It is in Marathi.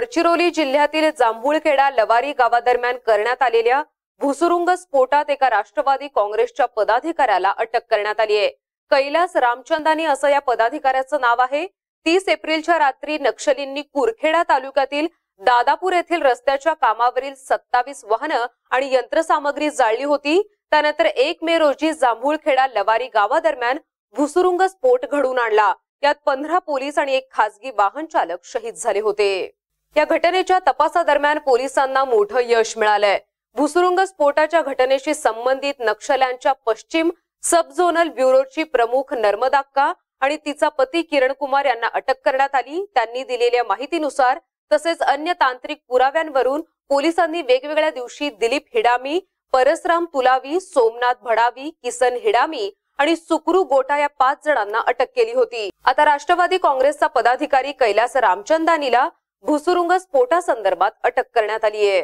गडचिरोली जिल्ह्यातील जांभूळखेडा लवारी गावादरम्यान करण्यात आलेल्या भुसुरुंग स्फोटात एका राष्ट्रवादी काँग्रेसच्या पदाधिकाऱ्याला अटक करण्यात आली आहे कैलास रामचंदानी असं या पदाधिकाऱ्याचं नाव आहे तीस एप्रिलच्या रात्री नक्षलींनी कुरखेडा तालुक्यातील दादापूर येथील रस्त्याच्या कामावरील सत्तावीस वाहनं आणि यंत्रसामग्री जाळली होती त्यानंतर एक मे रोजी जांभूळखेडा लवारी गावादरम्यान भुसुरुंग स्फोट घडून आणला यात पंधरा पोलीस आणि एक खासगी वाहन चालक शहीद झाले होते या घटनेच्या तपासादरम्यान पोलिसांना मोठं यश मिळालंय भुसुरुंग स्फोटाच्या घटनेशी संबंधित नक्षल्यांच्या पश्चिम सबझोनल ब्युरोची प्रमुख नर्मदाक्का आणि तिचा पती किरण कुमार यांना अटक करण्यात आली त्यांनी दिलेल्या माहितीनुसार तसेच अन्य तांत्रिक पुराव्यांवरून पोलिसांनी वेगवेगळ्या दिवशी दिलीप हिडामी परसराम तुलावी सोमनाथ भडावी किसन हिडामी आणि सुक्रू गोटा या पाच जणांना अटक केली होती आता राष्ट्रवादी काँग्रेसचा पदाधिकारी कैलास रामचंदानीला घुसुरुंग स्फोटासंदर्भात अटक करण्यात आली आहे